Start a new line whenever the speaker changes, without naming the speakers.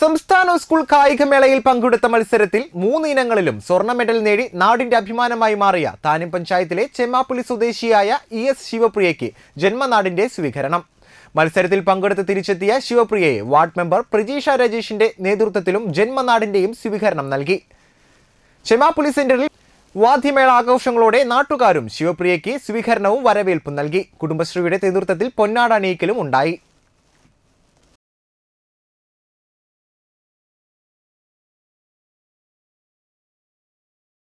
സംസ്ഥാന സ്കൂൾ കായികമേളയിൽ പങ്കെടുത്ത മത്സരത്തിൽ മൂന്ന് ഇനങ്ങളിലും സ്വർണ്ണ മെഡൽ നേടി നാടിന്റെ അഭിമാനമായി മാറിയ താനും പഞ്ചായത്തിലെ ചെമ്മാപ്പുലി സ്വദേശിയായ ഇ എസ് ശിവപ്രിയയ്ക്ക് ജന്മനാടിന്റെ സ്വീകരണം മത്സരത്തിൽ പങ്കെടുത്ത് തിരിച്ചെത്തിയ ശിവപ്രിയയെ വാർഡ് മെമ്പർ പ്രജീഷ രജേഷിന്റെ നേതൃത്വത്തിലും ജന്മനാടിന്റെയും സ്വീകരണം നൽകി ചെമ്മാപ്പുള്ളി സെന്ററിൽ വാദ്യമേള ആഘോഷങ്ങളോടെ നാട്ടുകാരും ശിവപ്രിയയ്ക്ക് സ്വീകരണവും വരവേൽപ്പും നൽകി കുടുംബശ്രീയുടെ നേതൃത്വത്തിൽ പൊന്നാട അണിയിക്കലും ഉണ്ടായി